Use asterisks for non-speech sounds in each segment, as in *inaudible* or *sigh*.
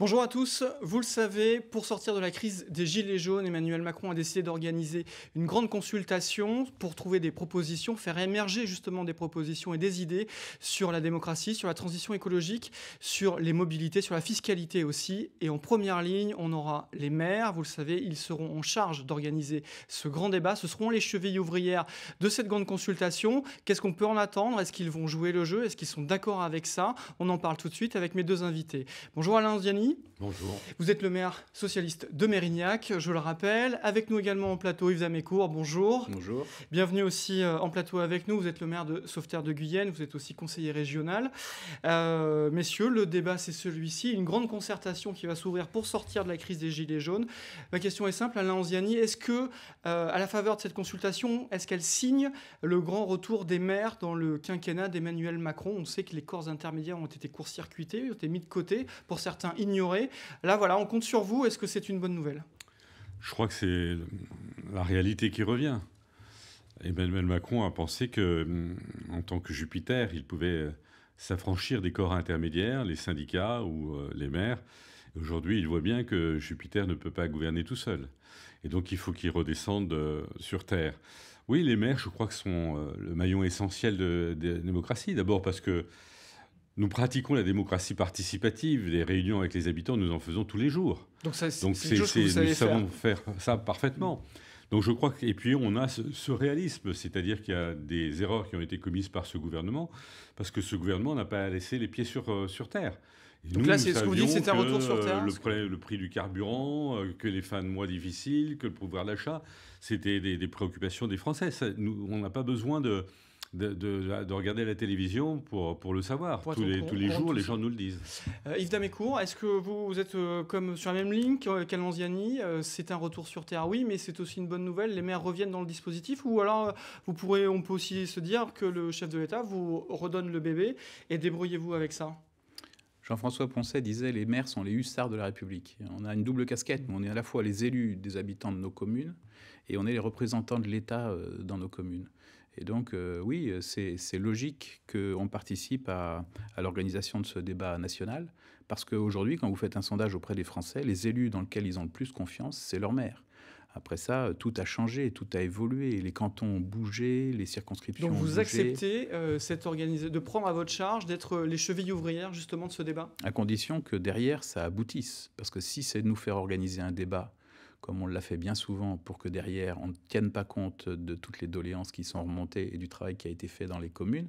Bonjour à tous, vous le savez, pour sortir de la crise des Gilets jaunes, Emmanuel Macron a décidé d'organiser une grande consultation pour trouver des propositions, faire émerger justement des propositions et des idées sur la démocratie, sur la transition écologique, sur les mobilités, sur la fiscalité aussi. Et en première ligne, on aura les maires, vous le savez, ils seront en charge d'organiser ce grand débat, ce seront les chevilles ouvrières de cette grande consultation. Qu'est-ce qu'on peut en attendre Est-ce qu'ils vont jouer le jeu Est-ce qu'ils sont d'accord avec ça On en parle tout de suite avec mes deux invités. Bonjour Alain Ziani. Bonjour. Vous êtes le maire socialiste de Mérignac, je le rappelle. Avec nous également en plateau, Yves Amécourt, bonjour. Bonjour. Bienvenue aussi euh, en plateau avec nous. Vous êtes le maire de Sauveterre de Guyenne, vous êtes aussi conseiller régional. Euh, messieurs, le débat c'est celui-ci. Une grande concertation qui va s'ouvrir pour sortir de la crise des Gilets jaunes. Ma question est simple, Alain Anziani, est-ce que, euh, à la faveur de cette consultation, est-ce qu'elle signe le grand retour des maires dans le quinquennat d'Emmanuel Macron On sait que les corps intermédiaires ont été court-circuités, ont été mis de côté, pour certains ignoré. Là, voilà, on compte sur vous. Est-ce que c'est une bonne nouvelle Je crois que c'est la réalité qui revient. Emmanuel Macron a pensé que, hum, en tant que Jupiter, il pouvait euh, s'affranchir des corps intermédiaires, les syndicats ou euh, les maires. Aujourd'hui, il voit bien que Jupiter ne peut pas gouverner tout seul. Et donc, il faut qu'il redescende euh, sur Terre. Oui, les maires, je crois que sont le maillon essentiel de, démocraties démocratie. D'abord parce que nous pratiquons la démocratie participative. des réunions avec les habitants, nous en faisons tous les jours. Donc, ça, c'est, nous savons faire. ça parfaitement. Donc je crois que, et puis on a ce, réalisme, c'est-à-dire qu'il y a des erreurs qui ont été commises par ce gouvernement, parce que ce gouvernement n'a pas laissé les pieds sur, euh, sur terre. Donc là, c'est ce que vous dites, c'est un retour sur terre. Le, prix, le prix du carburant, euh, que les fins de mois difficiles, que le pouvoir d'achat, c'était des, préoccupations des Français. nous, on n'a pas besoin de, de, regarder la télévision pour, pour le savoir. tous, les, tous les, jours, les gens nous le disent. Euh, Yves Damécourt, est-ce que vous, êtes euh, comme sur la même ligne qu'Almanziani euh, C'est un retour sur Terre, oui, mais c'est aussi une bonne nouvelle. Les maires reviennent dans le dispositif ou alors vous pourrez, on peut aussi se dire que le chef de l'État vous redonne le bébé et débrouillez-vous avec ça Jean-François Poncet disait les maires sont les hussards de la République. On a une double casquette, mais on est à la fois les élus des habitants de nos communes et on est les représentants de l'État dans nos communes. Et donc, euh, oui, c'est logique qu'on participe à, l'organisation de ce débat national, parce qu'aujourd'hui, quand vous faites un sondage auprès des Français, les élus dans lesquels ils ont le plus confiance, c'est leur maire. Après ça, tout a changé, tout a évolué. Les cantons ont bougé, les circonscriptions Donc vous acceptez euh, cette de prendre à votre charge, d'être euh, les chevilles ouvrières justement de ce débat À condition que derrière, ça aboutisse. Parce que si c'est de nous faire organiser un débat comme on l'a fait bien souvent, pour que derrière, on ne tienne pas compte de toutes les doléances qui sont remontées et du travail qui a été fait dans les communes,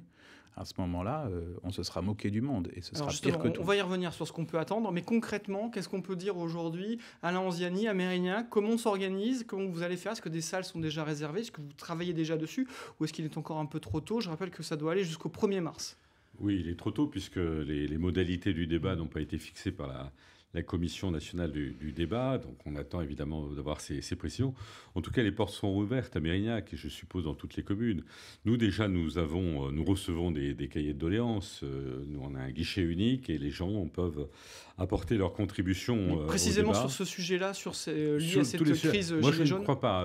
à ce moment-là, euh, on se sera moqué du monde et ce sera pire que on, tout. On va y revenir sur ce qu'on peut attendre, mais concrètement, qu'est-ce qu'on peut dire aujourd'hui à Lanziani, à Mérignac Comment on s'organise Comment vous allez faire Est-ce que des salles sont déjà réservées Est-ce que vous travaillez déjà dessus Ou est-ce qu'il est encore un peu trop tôt Je rappelle que ça doit aller jusqu'au 1er mars. Oui, il est trop tôt puisque les modalités du débat n'ont pas été fixées par la, la Commission nationale du, débat. Donc on attend évidemment d'avoir ces, ces, précisions. En tout cas, les portes sont ouvertes à Mérignac et je suppose dans toutes les communes. Nous déjà, nous avons, euh, nous recevons des, cahiers de doléances. Euh, nous on a un guichet unique et les gens peuvent apporter leur contribution. Euh, précisément sur ce sujet-là, sur ces, lié à cette crise Moi, je ne crois pas.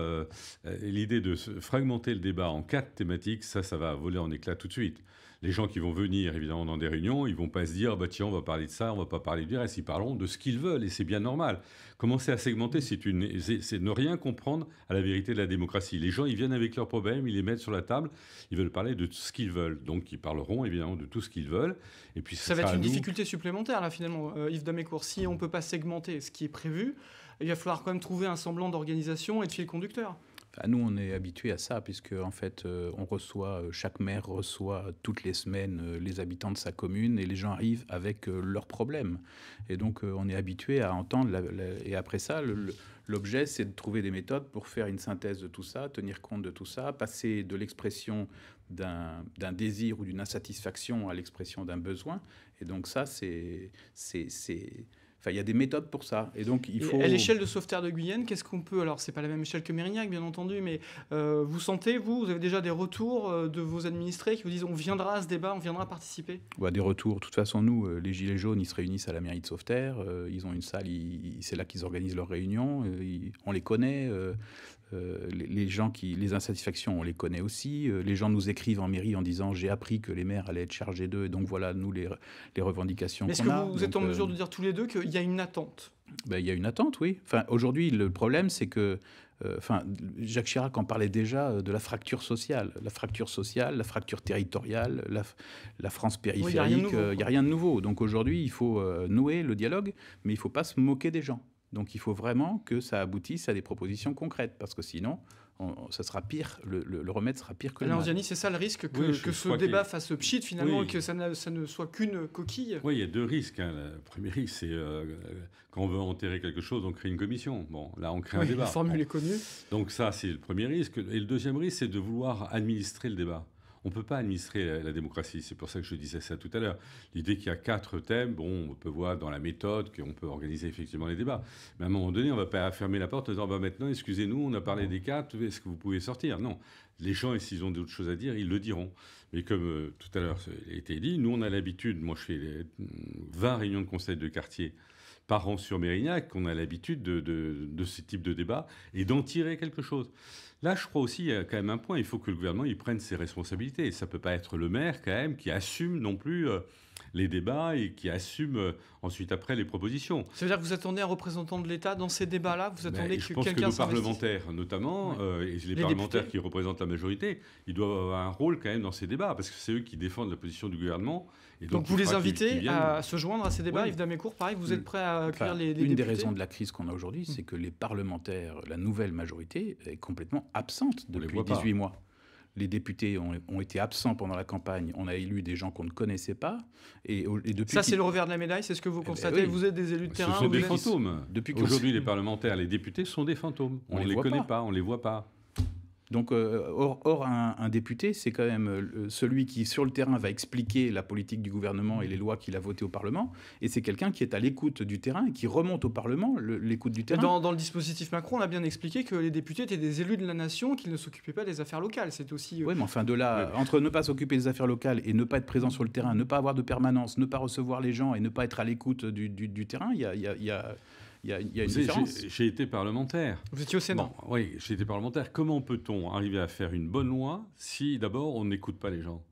L'idée de fragmenter le débat en quatre thématiques, ça, ça va voler en éclats tout de suite les gens qui vont venir, évidemment, dans des réunions, ils vont pas se dire, bah tiens, on va parler de ça, on va pas parler du reste. Ils parleront de ce qu'ils veulent et c'est bien normal. Commencer à segmenter, c'est ne rien comprendre à la vérité de la démocratie. Les gens, ils viennent avec leurs problèmes, ils les mettent sur la table, ils veulent parler de ce qu'ils veulent. Donc, ils parleront évidemment de tout ce qu'ils veulent. Et puis, ça, ça va être une difficulté supplémentaire, là, finalement, euh, Yves Damécourt. Si on peut pas segmenter ce qui est prévu, il va falloir quand même trouver un semblant d'organisation et de fil conducteur nous, on est habitué à ça, puisque en fait, euh, on reçoit, euh, chaque maire reçoit euh, toutes les semaines les habitants de sa commune et les gens arrivent avec leurs problèmes. Et donc, on est habitué à entendre. et après ça, l'objet, c'est de trouver des méthodes pour faire une synthèse de tout ça, tenir compte de tout ça, passer de l'expression d'un désir ou d'une insatisfaction à l'expression d'un besoin. Et donc, ça, c'est Enfin, il y a des méthodes pour ça. Et donc, il faut. à l'échelle de Sauveterre de Guyenne, qu'est-ce qu'on peut Alors, c'est pas la même échelle que Mérignac, bien entendu, mais euh, vous sentez, vous, vous avez déjà des retours euh, de vos administrés qui vous disent on viendra à ce débat, on viendra participer bah, Des retours. De toute façon, nous, euh, les Gilets jaunes, ils se réunissent à la mairie de Sauveterre. ils ont une salle, c'est là qu'ils organisent leurs réunions. on les connaît. Euh, les, gens qui, les insatisfactions, on les connaît aussi. Euh, les gens nous écrivent en mairie en disant j'ai appris que les maires allaient être chargés d'eux, et donc voilà nous les, les revendications. Est-ce que vous, êtes en mesure euh, de dire tous les deux qu'il y a une attente ben, Il y a une attente, oui. Enfin, aujourd'hui, le problème, c'est que Enfin, Jacques Chirac en parlait déjà de la fracture sociale, la fracture sociale, la fracture territoriale, la, France périphérique. Il y n'y a, a, rien de nouveau. Donc aujourd'hui, il faut nouer le dialogue, mais il ne faut pas se moquer des gens. Donc il faut vraiment que ça aboutisse à des propositions concrètes, parce que sinon, ça sera pire, le, remède sera pire que le Gianni, c'est ça le risque, que, ce débat fasse pchit finalement et que ça ne, soit qu'une coquille Oui, il y a deux risques. Hein. Le premier risque, c'est qu'on euh, quand on veut enterrer quelque chose, on crée une commission. Bon, là, on crée un débat. La formule est connue. Donc ça, c'est le premier risque. Et le deuxième risque, c'est de vouloir administrer le débat on ne peut pas administrer la, démocratie. C'est pour ça que je disais ça tout à l'heure. L'idée qu'il y a quatre thèmes, bon, on peut voir dans la méthode qu'on peut organiser effectivement les débats. Mais à un moment donné, on ne va pas fermer la porte en disant, bah, maintenant, excusez-nous, on a parlé des quatre, est-ce que vous pouvez sortir Non. Les gens, s'ils ont d'autres choses à dire, ils le diront. Mais comme euh, tout à l'heure a été dit, nous, on a l'habitude, moi je fais 20 euh, réunions de conseil de quartier parents sur Mérignac qu'on a l'habitude de, ce type de débat et d'en tirer quelque chose. Là, je crois aussi, qu'il y a quand même un point, il faut que le gouvernement il prenne ses responsabilités. Et ça ne peut pas être le maire, quand même, qui assume non plus... Euh, les débats et qui assument euh, ensuite après les propositions. – dire que vous attendez un représentant de l'État dans ces débats-là Vous attendez que quelqu'un Je pense que parlementaires, notamment, euh, et les, les parlementaires qui représentent la majorité, ils doivent avoir un rôle quand même dans ces débats, parce que c'est eux qui défendent la position du gouvernement. Et donc, vous les invitez à se joindre à ces débats, Yves Damécourt, pareil, vous êtes mmh. prêt à accueillir les, débats. Une des raisons de la crise qu'on a aujourd'hui, mmh. c'est que les parlementaires, la nouvelle majorité, est complètement absente depuis 18 mois les députés ont, été absents pendant la campagne, on a élu des gens qu'on ne connaissait pas. Et, depuis ça, c'est le revers de la médaille, c'est ce que vous eh ben constatez. Vous êtes des élus de terrain. Ce sont des fantômes. Depuis Aujourd'hui, les parlementaires, les députés sont des fantômes. On ne les, connaît pas. pas, on ne les voit pas. Donc, hors euh, or, un, député, c'est quand même euh, celui qui, sur le terrain, va expliquer la politique du gouvernement et les lois qu'il a votées au Parlement. Et c'est quelqu'un qui est à l'écoute du terrain et qui remonte au Parlement l'écoute du terrain. Dans, le dispositif Macron, on a bien expliqué que les députés étaient des élus de la nation, qu'ils ne s'occupaient pas des affaires locales. C'est aussi. Euh, oui, mais enfin, de là, entre ne pas s'occuper des affaires locales et ne pas être présent sur le terrain, ne pas avoir de permanence, ne pas recevoir les gens et ne pas être à l'écoute du, terrain, il y a j'ai été parlementaire. Vous étiez au Sénat Oui, j'ai été parlementaire. Comment peut-on arriver à faire une bonne loi si d'abord on n'écoute pas les gens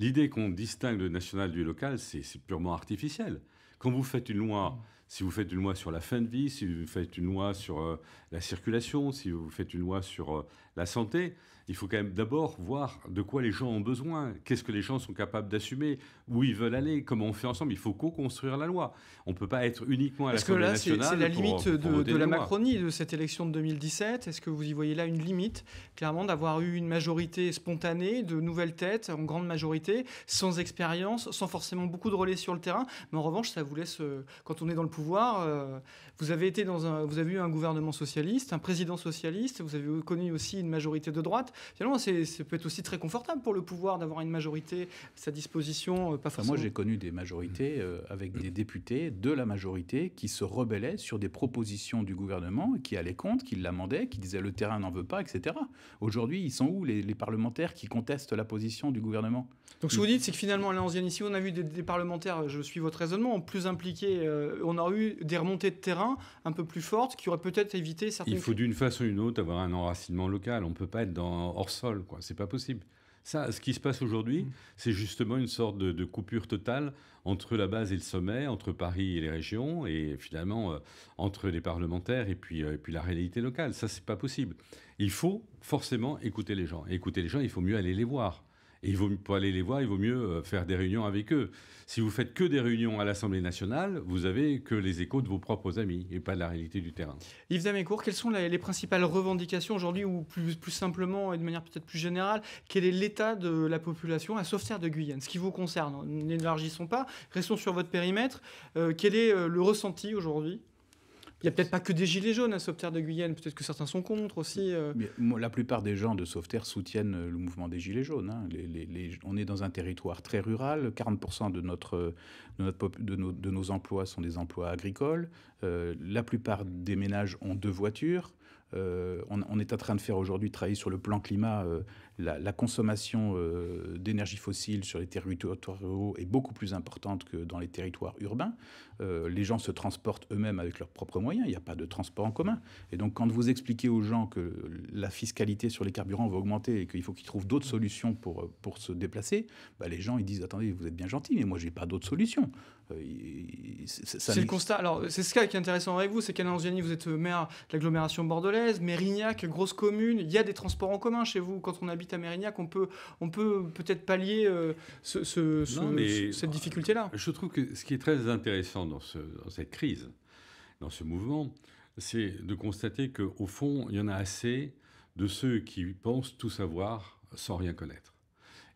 L'idée qu'on distingue le national du local, c'est purement artificiel. Quand vous faites une loi, si vous faites une loi sur la fin de vie, si vous faites une loi sur euh, la circulation, si vous faites une loi sur euh, la santé, il faut quand même d'abord voir de quoi les gens ont besoin, qu'est-ce que les gens sont capables d'assumer, où ils veulent aller, comment on fait ensemble. Il faut co-construire la loi. On ne peut pas être uniquement à loi. nationale. Est-ce que là, c'est la limite de, la Macronie de cette élection de 2017. Est-ce que vous y voyez là une limite, clairement, d'avoir eu une majorité spontanée, de nouvelles têtes, en grande majorité, sans expérience, sans forcément beaucoup de relais sur le terrain Mais en revanche, ça vous laisse, euh, quand on est dans le pouvoir, euh, vous avez été dans un, vous avez eu un gouvernement socialiste, un président socialiste, vous avez connu aussi une majorité de droite finalement, c'est, ça peut être aussi très confortable pour le pouvoir d'avoir une majorité à sa disposition. Euh, moi, j'ai connu des majorités euh, avec des députés de la majorité qui se rebellaient sur des propositions du gouvernement, qui allaient contre, qui l'amendaient, qui disaient le terrain n'en veut pas, etc. Aujourd'hui, ils sont où les, parlementaires qui contestent la position du gouvernement Donc, ce que vous dites, c'est que finalement, à on ici, on a vu des, parlementaires, je suis votre raisonnement, plus impliqués. Euh, on a eu des remontées de terrain un peu plus fortes qui auraient peut-être évité certaines. Il faut d'une façon ou d'une autre avoir un enracinement local. On ne peut pas être dans hors sol, quoi. C'est pas possible. Ça, ce qui se passe aujourd'hui, mm. c'est justement une sorte de, coupure totale entre la base et le sommet, entre Paris et les régions, et finalement euh, entre les parlementaires et puis, euh, puis la réalité locale. Ça, c'est pas possible. Il faut forcément écouter les gens. écouter les gens, il faut mieux aller les voir. Et il vaut pour aller les voir, il vaut mieux euh, faire des réunions avec eux. Si vous faites que des réunions à l'Assemblée nationale, vous avez que les échos de vos propres amis et pas de la réalité du terrain. Yves Damécourt, quelles sont les, principales revendications aujourd'hui ou plus, simplement et de manière peut-être plus générale, quel est l'état de la population à Sauveterre de Guyane Ce qui vous concerne, n'élargissons pas, restons sur votre périmètre. Euh, quel est euh, le ressenti aujourd'hui il n'y a peut-être pas que des gilets jaunes à Sauveterre de Guyenne, peut-être que certains sont contre aussi. Euh. la plupart des gens de Sauveterre soutiennent euh, le mouvement des gilets jaunes. Hein. on est dans un territoire très rural, 40% de, notre, de, nos, emplois sont des emplois agricoles, euh, la plupart des ménages ont deux voitures. Euh, on, est en train de faire aujourd'hui travailler sur le plan climat. Euh, la, consommation euh, d'énergie fossile sur les territoires ruraux est beaucoup plus importante que dans les territoires urbains. les gens se transportent eux-mêmes avec leurs propres moyens. Il n'y a pas de transport en commun. Et donc, quand vous expliquez aux gens que la fiscalité sur les carburants va augmenter et qu'il faut qu'ils trouvent d'autres solutions pour, se déplacer, bah, les gens ils disent Attendez, vous êtes bien gentil, mais moi, je n'ai pas d'autres solutions. Euh, c'est le constat. Alors, c'est ce qui est intéressant avec vous, c'est qu'à Angiani, vous êtes maire de l'agglomération bordelaise, Mérignac, grosse commune. Il y a des transports en commun chez vous. Quand on habite à Mérignac, on peut on peut peut-être pallier euh, ce, cette difficulté-là. Euh, je trouve que ce qui est très intéressant dans, dans cette crise, dans ce mouvement, c'est de constater qu'au fond, il y en a assez de ceux qui pensent tout savoir sans rien connaître.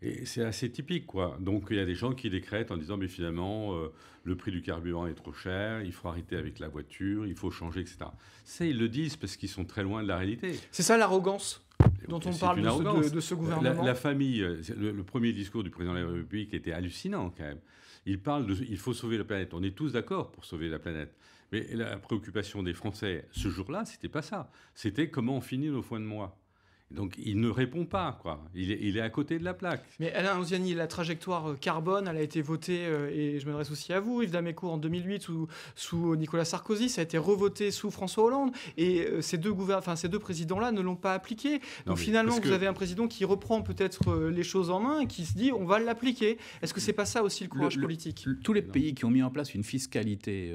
Et c'est assez typique, quoi. Donc il y a des gens qui décrètent en disant, mais finalement, euh, le prix du carburant est trop cher, il faut arrêter avec la voiture, il faut changer, etc. Ça, ils le disent parce qu'ils sont très loin de la réalité. C'est ça l'arrogance dont on parle de ce, gouvernement. La, famille, le, premier discours du président de la République était hallucinant quand même. Il parle de, il faut sauver la planète. On est tous d'accord pour sauver la planète. Mais la préoccupation des Français ce jour-là, c'était pas ça. C'était comment on finit nos foins de mois. Donc il ne répond pas, quoi. Il est, à côté de la plaque. Mais Alain Anziani, la trajectoire euh, carbone, elle a été votée, euh, et je m'adresse aussi à vous, Yves Damécourt, en 2008, sous, euh, Nicolas Sarkozy, ça a été revoté sous François Hollande, et ces deux, présidents-là ne l'ont pas appliqué. Donc finalement, vous avez un président qui reprend peut-être les choses en main, et qui se dit, on va l'appliquer. Est-ce que c'est pas ça aussi le courage politique Tous les pays qui ont mis en place une fiscalité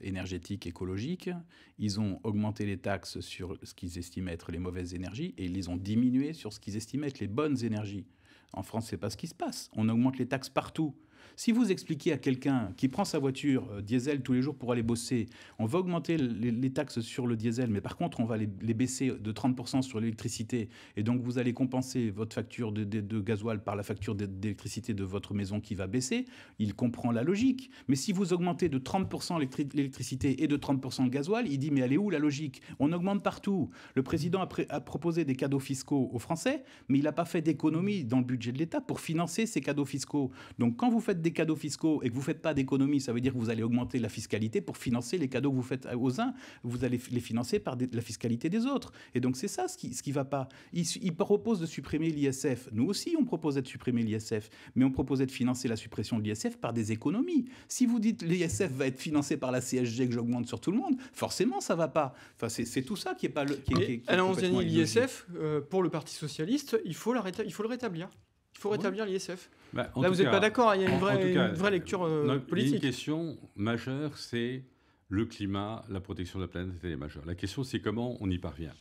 énergétique, écologique, ils ont augmenté les taxes sur ce qu'ils estiment être les mauvaises énergies, et ils les ont ont diminué sur ce qu'ils estimaient être les bonnes énergies. En France, n'est pas ce qui se passe. On augmente les taxes partout. Si vous expliquez à quelqu'un qui prend sa voiture euh, diesel tous les jours pour aller bosser, on va augmenter les, taxes sur le diesel, mais par contre, on va les, baisser de 30% sur l'électricité, et donc vous allez compenser votre facture de, gasoil par la facture d'électricité de votre maison qui va baisser, il comprend la logique. Mais si vous augmentez de 30% l'électricité et de 30% le gasoil, il dit mais elle est où la logique On augmente partout. Le président a, a, proposé des cadeaux fiscaux aux Français, mais il n'a pas fait d'économie dans le budget de l'État pour financer ces cadeaux fiscaux. Donc quand vous faites faites des cadeaux fiscaux et que vous ne faites pas d'économie, ça veut dire que vous allez augmenter la fiscalité pour financer les cadeaux que vous faites aux uns. Vous allez les financer par la fiscalité des autres. Et donc c'est ça ce qui ne ce qui va pas. Ils, propose proposent de supprimer l'ISF. Nous aussi, on proposait de supprimer l'ISF, mais on proposait de financer la suppression de l'ISF par des économies. Si vous dites l'ISF va être financé par la CSG que j'augmente sur tout le monde, forcément ça va pas. Enfin, c'est tout ça qui est pas le. Qui, qui, qui l'ISF euh, pour le Parti socialiste, il faut, il faut le rétablir faut ah rétablir l'ISF. Bah, Là, vous n'êtes pas d'accord, hein, il y a une vraie, lecture euh, politique. Une question majeure, c'est le climat, la protection de la planète, c'est majeur. majeure. La question, c'est comment on y parvient.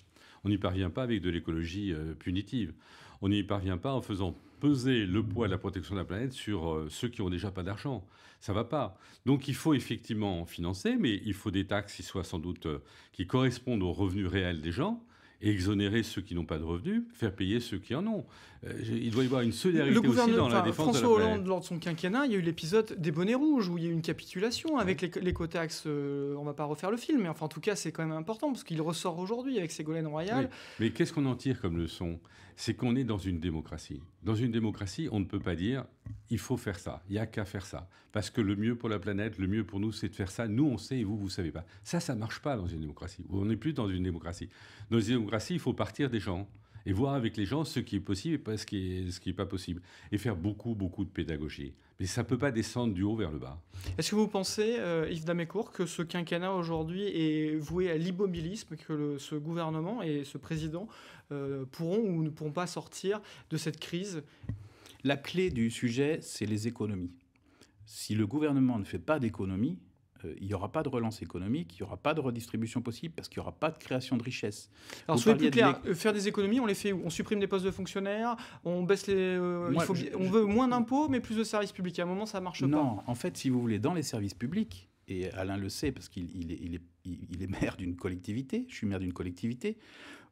On n'y parvient pas avec de l'écologie euh, punitive. On n'y parvient pas en faisant peser le poids de la protection de la planète sur euh, ceux qui ont déjà pas d'argent. Ça va pas. Donc il faut effectivement financer, mais il faut des taxes qui soient sans doute qui correspondent aux revenus réels des gens et exonérer ceux qui n'ont pas de revenus, faire payer ceux qui en ont. Euh, il doit y avoir une solidarité le aussi dans la défense François de la... Hollande, lors de son quinquennat, il y a eu l'épisode des bonnets rouges où il y a eu une capitulation avec les cotax. On on va pas refaire le film, mais enfin, en tout cas, c'est quand même important parce qu'il ressort aujourd'hui avec Ségolène Royal. Mais qu'est-ce qu'on en tire comme leçon C'est qu'on est dans une démocratie. Dans une démocratie, on ne peut pas dire il faut faire ça, il n'y a qu'à faire ça. Parce que le mieux pour la planète, le mieux pour nous, c'est de faire ça. Nous, on sait et vous, vous ne savez pas. Ça, ça ne marche pas dans une démocratie. On n'est plus dans une démocratie. Dans une démocratie, il faut partir des gens et voir avec les gens ce qui est possible et pas ce qui est, pas possible. Et faire beaucoup, beaucoup de pédagogie. Mais ça ne peut pas descendre du haut vers le bas. Est-ce que vous pensez, euh, Yves Damécourt, que ce quinquennat aujourd'hui est voué à l'immobilisme, que ce gouvernement et ce président euh, pourront ou ne pourront pas sortir de cette crise La clé du sujet, c'est les économies. Si le gouvernement ne fait pas d'économies, euh, il n'y aura pas de relance économique, il n'y aura pas de redistribution possible parce qu'il n'y aura pas de création de richesse. Alors, soyez plus clair, euh, faire des économies, on les fait On supprime des postes de fonctionnaires, on baisse les. Euh, on veut moins d'impôts, mais plus de services publics. À un moment, ça ne marche pas. Non, en fait, si vous voulez, dans les services publics, et Alain le sait parce qu'il est, *laughs* maire d'une collectivité, je suis maire d'une collectivité,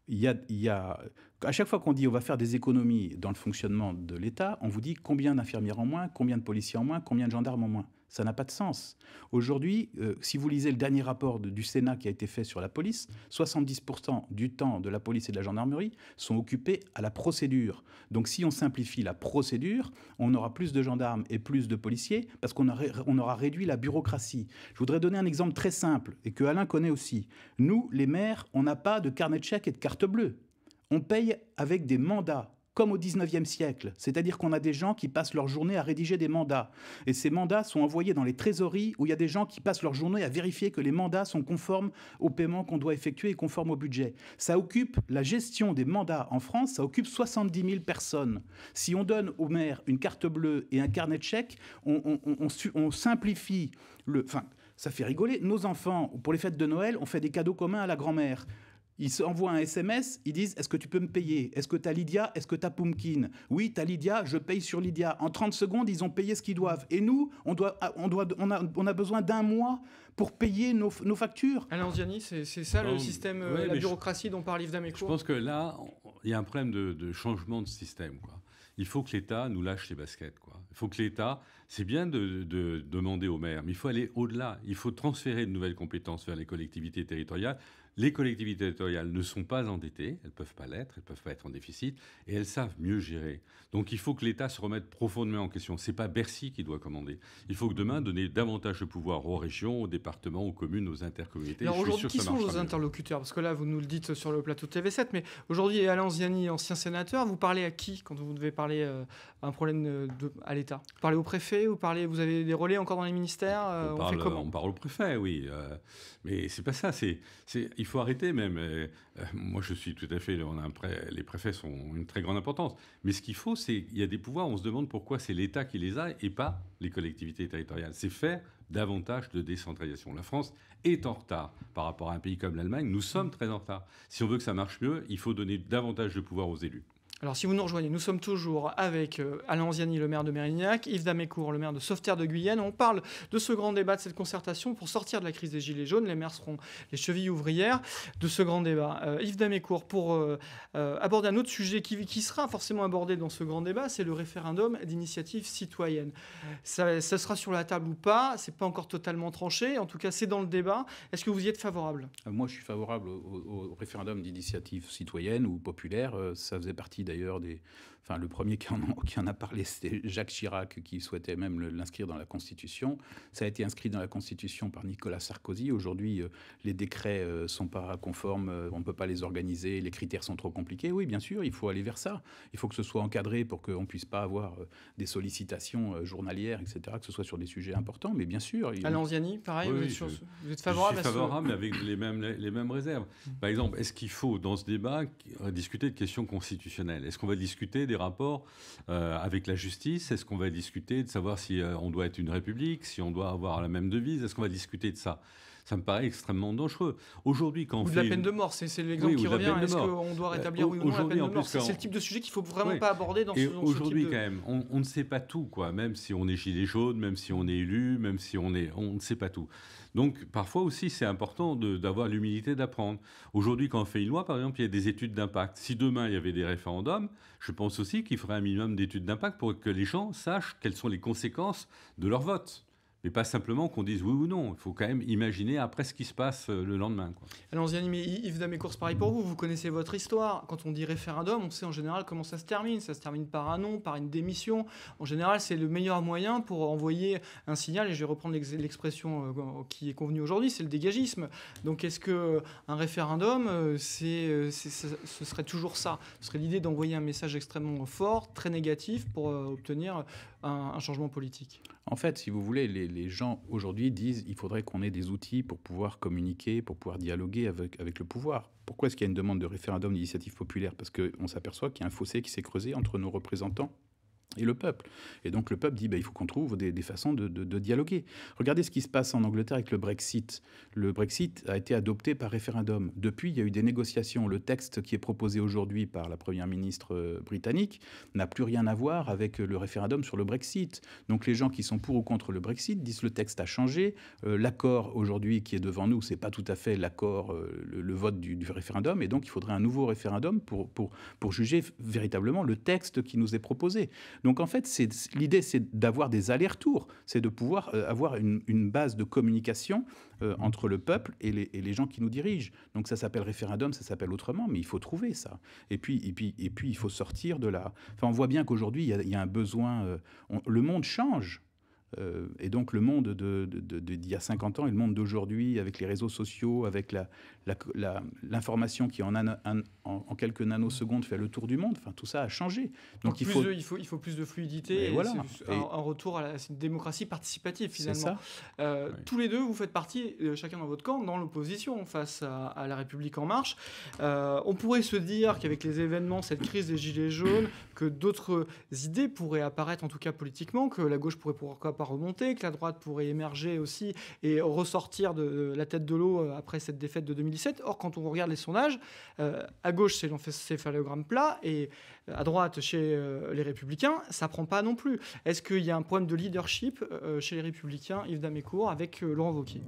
il y, il y a, à chaque fois qu'on dit on va faire des économies dans le fonctionnement de l'État, on vous dit combien d'infirmières en moins, combien de policiers en moins, combien de gendarmes en moins. Ça n'a pas de sens. Aujourd'hui, euh, si vous lisez le dernier rapport du Sénat qui a été fait sur la police, 70% du temps de la police et de la gendarmerie sont occupés à la procédure. Donc si on simplifie la procédure, on aura plus de gendarmes et plus de policiers parce qu'on aura réduit la bureaucratie. Je voudrais donner un exemple très simple et que Alain connaît aussi. Nous, les maires, on n'a pas de carnet de chèques et de carte bleue. On paye avec des mandats comme au 19e siècle. C'est-à-dire qu'on a des gens qui passent leur journée à rédiger des mandats. Et ces mandats sont envoyés dans les trésoreries où il y a des gens qui passent leur journée à vérifier que les mandats sont conformes aux paiements qu'on doit effectuer et conformes au budget. Ça occupe la gestion des mandats en France, ça occupe 70 000 personnes. Si on donne au maire une carte bleue et un carnet de chèques, on, on simplifie le... Enfin, ça fait rigoler. Nos enfants, pour les fêtes de Noël, on fait des cadeaux communs à la grand-mère ils envoient un SMS, ils disent Est-ce que tu peux me payer Est-ce que tu as Lydia Est-ce que tu as Pumpkin Oui, tu as Lydia, je paye sur Lydia. En 30 secondes, ils ont payé ce qu'ils doivent. Et nous, on, doit, ah, on, doit, on, a, besoin d'un mois pour payer nos, factures. Alors Ziani, c'est ça le système, euh, la bureaucratie dont parle Yves Daméco Je pense que là, il y a un problème de, changement de système. Quoi. Il faut que l'État nous lâche les baskets. Quoi. Il faut que l'État. C'est bien de, de demander aux maires, mais il faut aller au-delà. Il faut transférer de nouvelles compétences vers les collectivités territoriales les collectivités territoriales ne sont pas endettées, elles ne peuvent pas l'être, elles ne peuvent pas être en déficit, et elles savent mieux gérer. Donc il faut que l'État se remette profondément en question. Ce n'est pas Bercy qui doit commander. Il faut que demain, donner davantage de pouvoir aux régions, aux départements, aux communes, aux intercommunalités. Alors aujourd'hui, qui sont vos interlocuteurs Parce que là, vous nous le dites sur le plateau de TV7, mais aujourd'hui, Alain Ziani, ancien sénateur, vous parlez à qui quand vous devez parler euh, un problème euh, à l'État Vous parlez au préfet Vous, parlez, vous avez des relais encore dans les ministères euh, on, parle, comment parle au préfet, oui. mais c'est pas ça. C'est, il faut arrêter même. Euh, moi, je suis tout à fait. On a les préfets sont une très grande importance. Mais ce qu'il faut, c'est il y a des pouvoirs. On se demande pourquoi c'est l'État qui les a et pas les collectivités territoriales. C'est faire davantage de décentralisation. La France est en retard par rapport à un pays comme l'Allemagne. Nous sommes très en retard. Si on veut que ça marche mieux, il faut donner davantage de pouvoir aux élus. Alors, si vous nous rejoignez, nous sommes toujours avec euh, Alain Ziani, le maire de Mérignac, Yves Damécourt, le maire de Sauveterre de Guyenne. On parle de ce grand débat, de cette concertation pour sortir de la crise des Gilets jaunes. Les maires seront les chevilles ouvrières de ce grand débat. Euh, Yves Damécourt, pour euh, aborder un autre sujet qui, sera forcément abordé dans ce grand débat, c'est le référendum d'initiative citoyenne. Ça, sera sur la table ou pas C'est pas encore totalement tranché. En tout cas, c'est dans le débat. Est-ce que vous y êtes favorable Moi, je suis favorable au, au référendum d'initiative citoyenne ou populaire. Ça faisait partie d'ailleurs des, Enfin, le premier qui en, a parlé, c'était Jacques Chirac, qui souhaitait même l'inscrire dans la Constitution. Ça a été inscrit dans la Constitution par Nicolas Sarkozy. Aujourd'hui, euh, les décrets euh, sont pas conformes, euh, on ne peut pas les organiser, les critères sont trop compliqués. Oui, bien sûr, il faut aller vers ça. Il faut que ce soit encadré pour qu'on ne puisse pas avoir des sollicitations journalières, etc., que ce soit sur des sujets importants, mais bien sûr. Il... Ziani, pareil, vous, êtes sur... je... vous, êtes favorable je suis favorable, mais avec les mêmes, les mêmes réserves. Mm. Par exemple, est-ce qu'il faut, dans ce débat, discuter de questions constitutionnelles Est-ce qu'on va discuter des rapports euh, avec la justice Est-ce qu'on va discuter de savoir si euh, on doit être une république, si on doit avoir la même devise Est-ce qu'on va discuter de ça ça me paraît extrêmement dangereux. Aujourd'hui, quand on ou fait la peine de mort, c'est l'exemple qui revient. Est-ce qu'on doit euh, rétablir ou non la peine de mort C'est le type de sujet qu'il faut vraiment pas aborder dans ce Aujourd'hui, quand même, on, ne sait pas tout, quoi. Même si on est gilet jaune, même si on est élu, même si on est, on ne sait pas tout. Donc, parfois aussi, c'est important d'avoir l'humilité d'apprendre. Aujourd'hui, quand on fait une loi, par exemple, il y a des études d'impact. Si demain il y avait des référendums, je pense aussi qu'il faudrait un minimum d'études d'impact pour que les gens sachent quelles sont les conséquences de leur vote mais pas simplement qu'on dise oui ou non. Il faut quand même imaginer après ce qui se passe euh, le lendemain. Quoi. Alors, mais Yves Damé Course, pareil pour vous. Vous connaissez votre histoire. Quand on dit référendum, on sait en général comment ça se termine. Ça se termine par un non, par une démission. En général, c'est le meilleur moyen pour envoyer un signal. Et je vais reprendre l'expression euh, qui est convenue aujourd'hui, c'est le dégagisme. Donc, est-ce que euh, un référendum, c'est, ce serait toujours ça Ce serait l'idée d'envoyer un message extrêmement fort, très négatif, pour obtenir un, changement politique En fait, si vous voulez, les, gens aujourd'hui disent qu'il faudrait qu'on ait des outils pour pouvoir communiquer, pour pouvoir dialoguer avec, avec le pouvoir. Pourquoi est-ce qu'il y a une demande de référendum d'initiative populaire Parce qu'on s'aperçoit qu'il y a un fossé qui s'est creusé entre nos représentants et le peuple. Et donc le peuple dit, bah, il faut qu'on trouve des, façons de, dialoguer. Regardez ce qui se passe en Angleterre avec le Brexit. Le Brexit a été adopté par référendum. Depuis, il y a eu des négociations. Le texte qui est proposé aujourd'hui par la Première ministre euh, britannique n'a plus rien à voir avec euh, le référendum sur le Brexit. Donc les gens qui sont pour ou contre le Brexit disent, le texte a changé. Euh, l'accord aujourd'hui qui est devant nous, ce n'est pas tout à fait l'accord, le, vote du, référendum. Et donc il faudrait un nouveau référendum pour, pour, pour juger véritablement le texte qui nous est proposé. Donc en fait, l'idée, c'est d'avoir des allers-retours, c'est de pouvoir euh, avoir une, base de communication euh, entre le peuple et les, gens qui nous dirigent. Donc ça s'appelle référendum, ça s'appelle autrement, mais il faut trouver ça. Et puis, puis, et puis il faut sortir de là. Enfin, on voit bien qu'aujourd'hui, il, y, a un besoin... Euh, le monde change. Euh, et donc le monde d'il de, y a 50 ans et le monde d'aujourd'hui, avec les réseaux sociaux, avec l'information qui en, en, quelques nanosecondes fait le tour du monde, enfin, tout ça a changé. Donc, il, faut... il, faut... il, faut, plus de fluidité, et voilà. Un, retour à la une démocratie participative finalement. Euh, tous les deux, vous faites partie, euh, chacun dans votre camp, dans l'opposition face à, la République en marche. on pourrait se dire qu'avec les événements, cette crise des Gilets jaunes, que d'autres idées pourraient apparaître, en tout cas politiquement, que la gauche pourrait pourquoi pas remonter, que la droite pourrait émerger aussi et ressortir de la tête de l'eau euh, après cette défaite de 2017. Or, quand on regarde les sondages, euh, à gauche, c'est l'encéphalogramme plat et euh, à droite, chez les Républicains, ça prend pas non plus. Est-ce qu'il y a un problème de leadership chez les Républicains, Yves Damécourt, avec Laurent Wauquiez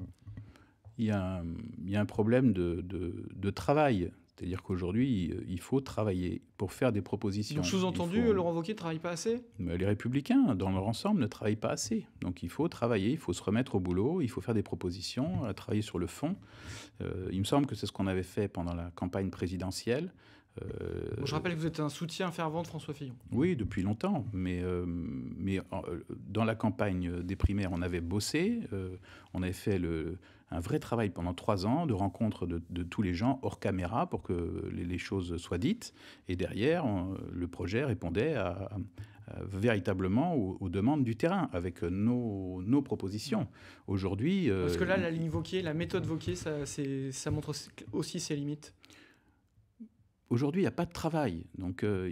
il y, a un, a un, problème de travail c'est-à-dire qu'aujourd'hui, il faut travailler pour faire des propositions. sous-entendu, Laurent Wauquiez ne travaille pas assez Les Républicains, dans leur ensemble, ne travaillent pas assez. Donc, il faut travailler, il faut se remettre au boulot, il faut faire des propositions, euh, travailler sur le fond. Euh, il me semble que c'est ce qu'on avait fait pendant la campagne présidentielle. Euh, je rappelle que vous êtes un soutien fervent de François Fillon. Oui, depuis longtemps. Mais, euh, mais euh, dans la campagne des primaires, on avait bossé. on avait fait un vrai travail pendant trois ans de rencontre de, tous les gens hors caméra pour que les, choses soient dites. Et derrière, le projet répondait à, véritablement aux, demandes du terrain avec nos, propositions. Aujourd'hui. Parce que là, la ligne Vauquier, la méthode Vauquier, ça montre aussi ses limites Aujourd'hui, il n'y a pas de travail. Donc, euh,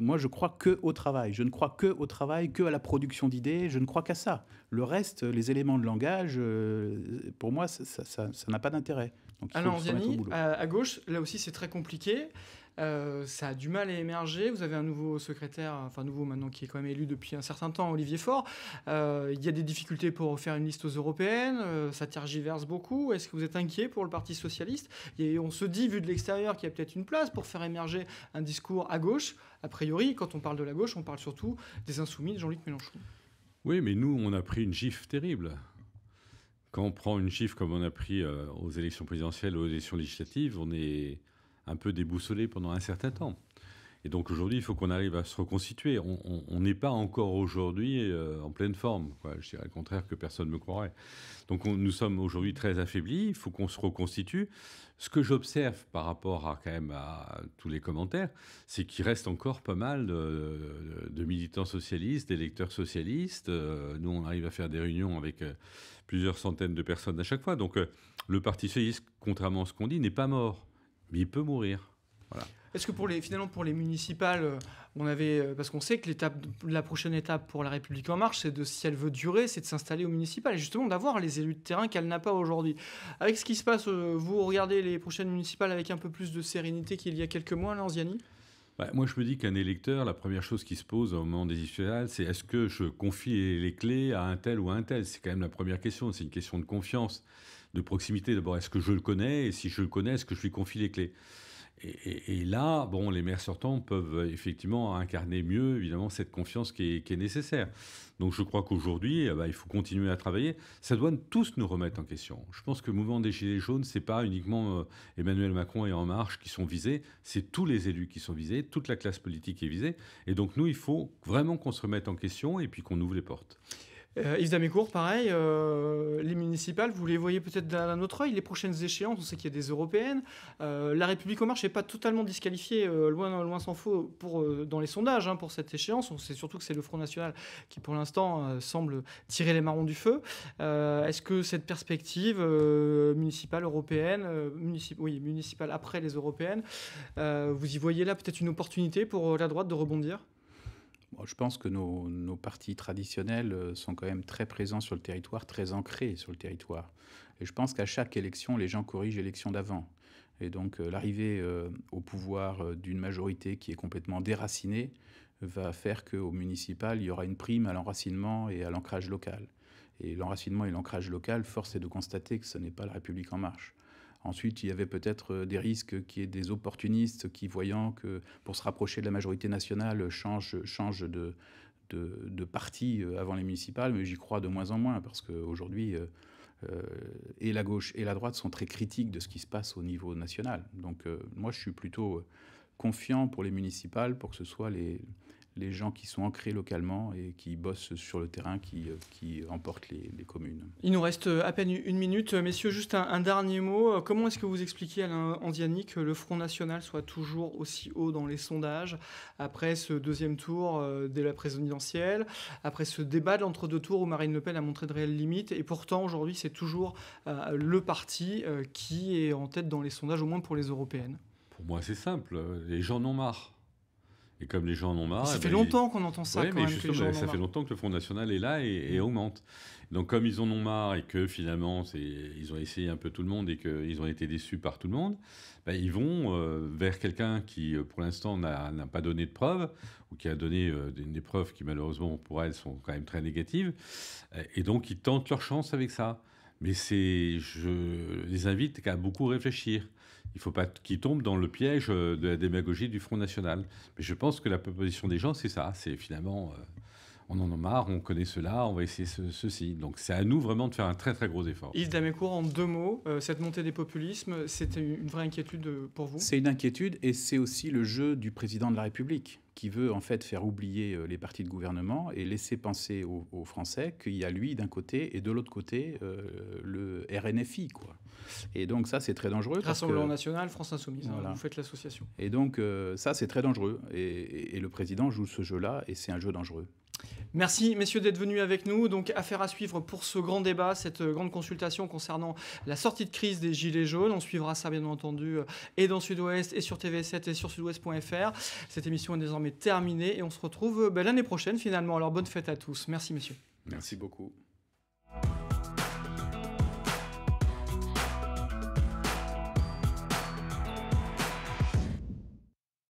moi, je crois que au travail. Je ne crois que au travail, que à la production d'idées. Je ne crois qu'à ça. Le reste, les éléments de langage, euh, pour moi, ça n'a pas d'intérêt. Alors, Yanni, à, gauche, là aussi, c'est très compliqué. Euh, ça a du mal à émerger. Vous avez un nouveau secrétaire, enfin nouveau maintenant qui est quand même élu depuis un certain temps, Olivier Faure. Euh, il y a des difficultés pour faire une liste aux européennes. Euh, ça tergiverse beaucoup. Est-ce que vous êtes inquiet pour le Parti socialiste Et on se dit, vu de l'extérieur, qu'il y a peut-être une place pour faire émerger un discours à gauche. A priori, quand on parle de la gauche, on parle surtout des insoumis de Jean-Luc Mélenchon. Oui, mais nous, on a pris une gifle terrible quand on prend une gifle comme on a pris aux élections présidentielles aux élections législatives, on est, un peu déboussolé pendant un certain temps. Et donc aujourd'hui, il faut qu'on arrive à se reconstituer. On n'est pas encore aujourd'hui euh, en pleine forme. Quoi. Je dirais le contraire que personne ne me croirait. Donc nous sommes aujourd'hui très affaiblis. Il faut qu'on se reconstitue. Ce que j'observe par rapport à quand même à tous les commentaires, c'est qu'il reste encore pas mal de, militants socialistes, d'électeurs socialistes. Euh, nous, on arrive à faire des réunions avec euh, plusieurs centaines de personnes à chaque fois. Donc le Parti socialiste, contrairement à ce qu'on dit, n'est pas mort mais il peut mourir. Voilà. Est-ce que pour les, finalement, pour les municipales, euh, on avait, euh, parce qu'on sait que l'étape, la prochaine étape pour la République en marche, c'est de, si elle veut durer, c'est de s'installer au municipal et justement d'avoir les élus de terrain qu'elle n'a pas aujourd'hui. Avec ce qui se passe, euh, vous regardez les prochaines municipales avec un peu plus de sérénité qu'il y a quelques mois, Lanziani bah, Moi, je me dis qu'un électeur, la première chose qui se pose au moment des élections, c'est est-ce que je confie les clés à un tel ou à un tel C'est quand même la première question, c'est une question de confiance de proximité. D'abord, est-ce que je le connais Et si je le connais, est-ce que je lui confie les clés et, là, bon, les maires sortants peuvent euh, effectivement incarner mieux, évidemment, cette confiance qui est, nécessaire. Donc je crois qu'aujourd'hui, eh ben, il faut continuer à travailler. Ça doit tous nous remettre en question. Je pense que le mouvement des Gilets jaunes, c'est pas uniquement euh, Emmanuel Macron et En Marche qui sont visés, c'est tous les élus qui sont visés, toute la classe politique est visée. Et donc nous, il faut vraiment qu'on se remette en question et puis qu'on ouvre les portes. Euh, Yves Damécourt, pareil, euh, les municipales, vous les voyez peut-être d'un autre œil. Les prochaines échéances, on sait qu'il y a des européennes. Euh, la République en marche n'est pas totalement disqualifiée, euh, loin, loin s'en faut, pour, dans les sondages hein, pour cette échéance. On sait surtout que c'est le Front National qui, pour l'instant, semble tirer les marrons du feu. Est-ce que cette perspective municipale, européenne, oui, municipale après les européennes, vous y voyez là peut-être une opportunité pour la droite de rebondir je pense que nos, partis traditionnels euh, sont quand même très présents sur le territoire, très ancrés sur le territoire. Et je pense qu'à chaque élection, les gens corrigent l'élection d'avant. Et donc euh, l'arrivée euh, au pouvoir d'une majorité qui est complètement déracinée va faire qu'au municipal, il y aura une prime à l'enracinement et à l'ancrage local. Et l'enracinement et l'ancrage local, force est de constater que ce n'est pas la République en marche. Ensuite, il y avait peut-être euh, des risques qui est des opportunistes qui, voyant que pour se rapprocher de la majorité nationale, changent, change de, de, parti euh, avant les municipales, mais j'y crois de moins en moins parce qu'aujourd'hui, euh, et la gauche et la droite sont très critiques de ce qui se passe au niveau national. Donc, moi, je suis plutôt confiant pour les municipales pour que ce soit les les gens qui sont ancrés localement et qui bossent sur le terrain, qui, euh, qui emportent les, communes. Il nous reste euh, à peine une minute. Messieurs, juste un, dernier mot. Euh, comment est-ce que vous expliquez, Alain Anziani, que le Front National soit toujours aussi haut dans les sondages après ce deuxième tour dès la présidentielle, après ce débat de l'entre-deux tours où Marine Le Pen a montré de réelles limites Et pourtant, aujourd'hui, c'est toujours le parti qui est en tête dans les sondages, au moins pour les européennes. Pour moi, c'est simple. Les gens en ont marre. Et comme les gens en ont marre. Ça eh fait ben, longtemps qu'on entend ça. même, que ça fait longtemps que le Front National est là et, augmente. Donc, comme ils en ont marre et que finalement, ils ont essayé un peu tout le monde et qu'ils ont été déçus par tout le monde, ben, ils vont euh, vers quelqu'un qui, euh, pour l'instant, n'a pas donné de preuves ou qui a donné euh, des, des, preuves qui, malheureusement, pour elles, sont quand même très négatives. Et donc, ils tentent leur chance avec ça. Mais je les invite à beaucoup réfléchir il ne faut pas qu'il tombe dans le piège euh, de la démagogie du Front National. Mais je pense que la proposition des gens, c'est ça. C'est finalement, euh, on en a marre, on connaît cela, on va essayer ceci. Donc c'est à nous vraiment de faire un très très gros effort. Yves Damécourt, en deux mots, euh, cette montée des populismes, c'était une vraie inquiétude pour vous C'est une inquiétude et c'est aussi le jeu du président de la République qui veut en fait faire oublier euh, les partis de gouvernement et laisser penser aux, Français qu'il y a lui d'un côté et de l'autre côté euh, le RNFI. Quoi. Et donc ça, c'est très dangereux. Rassemblement National, France Insoumise, hein, vous faites l'association. Et donc ça, c'est très dangereux. et le président joue ce jeu-là et c'est un jeu dangereux. Merci messieurs d'être venus avec nous. Donc affaire à suivre pour ce grand débat, cette euh, grande consultation concernant la sortie de crise des Gilets jaunes. On suivra ça bien entendu euh, et dans Sud-Ouest et sur TV7 et sur sudouest.fr. Cette émission est désormais terminée et on se retrouve euh, ben, l'année prochaine finalement. Alors bonne fête à tous. Merci messieurs. Merci beaucoup.